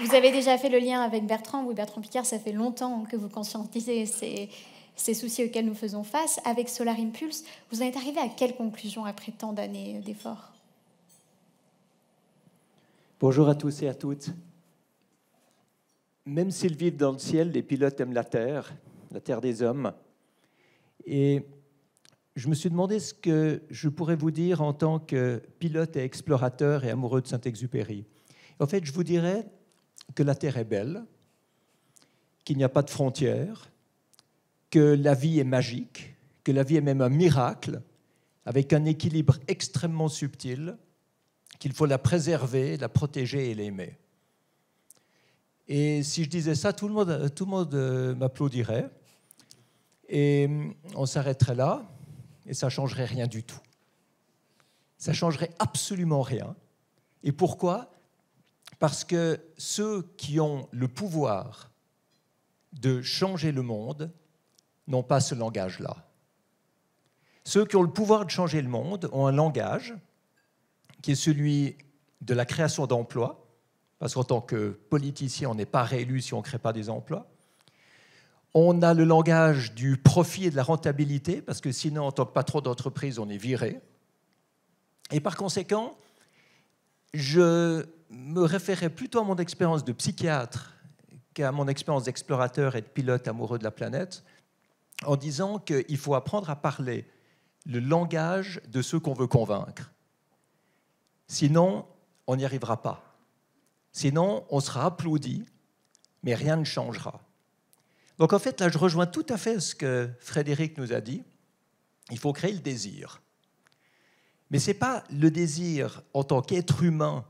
vous avez déjà fait le lien avec Bertrand. Oui, Bertrand Picard, ça fait longtemps que vous conscientisez ces, ces soucis auxquels nous faisons face. Avec Solar Impulse, vous en êtes arrivé à quelle conclusion après tant d'années d'efforts Bonjour à tous et à toutes. Même s'ils vivent dans le ciel, les pilotes aiment la terre, la terre des hommes. Et je me suis demandé ce que je pourrais vous dire en tant que pilote et explorateur et amoureux de Saint-Exupéry. En fait, je vous dirais, que la Terre est belle, qu'il n'y a pas de frontières, que la vie est magique, que la vie est même un miracle, avec un équilibre extrêmement subtil, qu'il faut la préserver, la protéger et l'aimer. Et si je disais ça, tout le monde, tout le monde euh, m'applaudirait, et euh, on s'arrêterait là, et ça ne changerait rien du tout. Ça ne changerait absolument rien. Et pourquoi parce que ceux qui ont le pouvoir de changer le monde n'ont pas ce langage-là. Ceux qui ont le pouvoir de changer le monde ont un langage qui est celui de la création d'emplois, parce qu'en tant que politicien, on n'est pas réélu si on ne crée pas des emplois. On a le langage du profit et de la rentabilité, parce que sinon, en tant que patron d'entreprise, on est viré. Et par conséquent, je me référais plutôt à mon expérience de psychiatre qu'à mon expérience d'explorateur et de pilote amoureux de la planète, en disant qu'il faut apprendre à parler le langage de ceux qu'on veut convaincre. Sinon, on n'y arrivera pas. Sinon, on sera applaudi, mais rien ne changera. Donc en fait, là, je rejoins tout à fait ce que Frédéric nous a dit. Il faut créer le désir. Mais ce n'est pas le désir en tant qu'être humain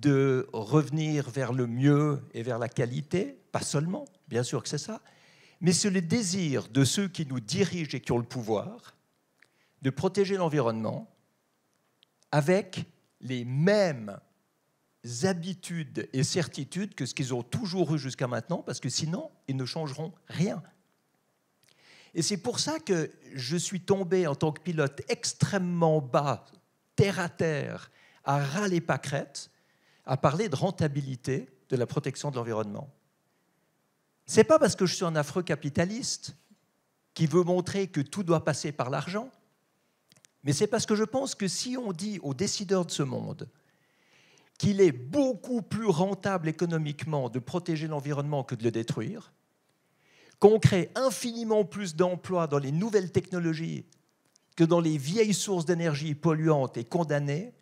de revenir vers le mieux et vers la qualité, pas seulement, bien sûr que c'est ça, mais c'est le désir de ceux qui nous dirigent et qui ont le pouvoir de protéger l'environnement avec les mêmes habitudes et certitudes que ce qu'ils ont toujours eu jusqu'à maintenant, parce que sinon, ils ne changeront rien. Et c'est pour ça que je suis tombé en tant que pilote extrêmement bas, terre à terre, à râler les à parler de rentabilité de la protection de l'environnement. Ce n'est pas parce que je suis un affreux capitaliste qui veut montrer que tout doit passer par l'argent, mais c'est parce que je pense que si on dit aux décideurs de ce monde qu'il est beaucoup plus rentable économiquement de protéger l'environnement que de le détruire, qu'on crée infiniment plus d'emplois dans les nouvelles technologies que dans les vieilles sources d'énergie polluantes et condamnées,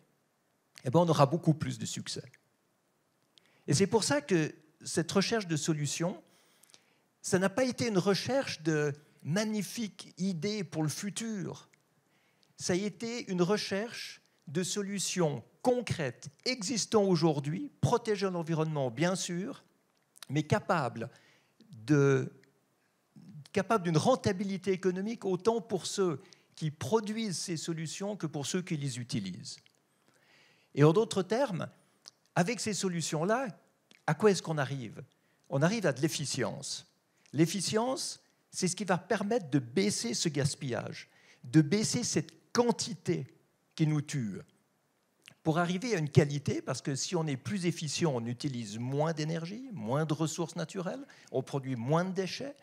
eh ben, on aura beaucoup plus de succès. Et c'est pour ça que cette recherche de solutions, ça n'a pas été une recherche de magnifiques idées pour le futur. Ça a été une recherche de solutions concrètes, existant aujourd'hui, protégeant l'environnement, bien sûr, mais capables de capable d'une rentabilité économique autant pour ceux qui produisent ces solutions que pour ceux qui les utilisent. Et en d'autres termes, avec ces solutions-là, à quoi est-ce qu'on arrive On arrive à de l'efficience. L'efficience, c'est ce qui va permettre de baisser ce gaspillage, de baisser cette quantité qui nous tue, pour arriver à une qualité, parce que si on est plus efficient, on utilise moins d'énergie, moins de ressources naturelles, on produit moins de déchets,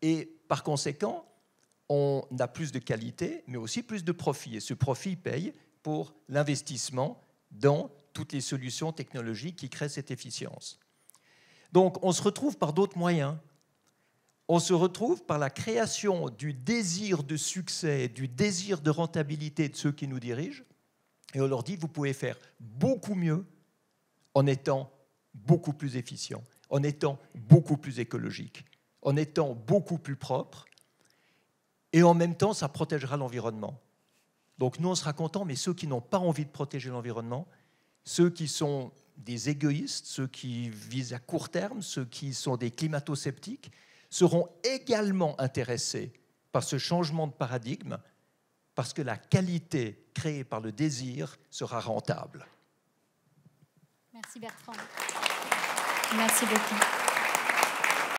et par conséquent, on a plus de qualité, mais aussi plus de profit. Et ce profit paye pour l'investissement dans toutes les solutions technologiques qui créent cette efficience. Donc on se retrouve par d'autres moyens. On se retrouve par la création du désir de succès, du désir de rentabilité de ceux qui nous dirigent. Et on leur dit, vous pouvez faire beaucoup mieux en étant beaucoup plus efficient, en étant beaucoup plus écologique, en étant beaucoup plus propre. Et en même temps, ça protégera l'environnement. Donc nous, on sera contents, mais ceux qui n'ont pas envie de protéger l'environnement, ceux qui sont des égoïstes, ceux qui visent à court terme, ceux qui sont des climato-sceptiques, seront également intéressés par ce changement de paradigme, parce que la qualité créée par le désir sera rentable. Merci Bertrand. Merci beaucoup.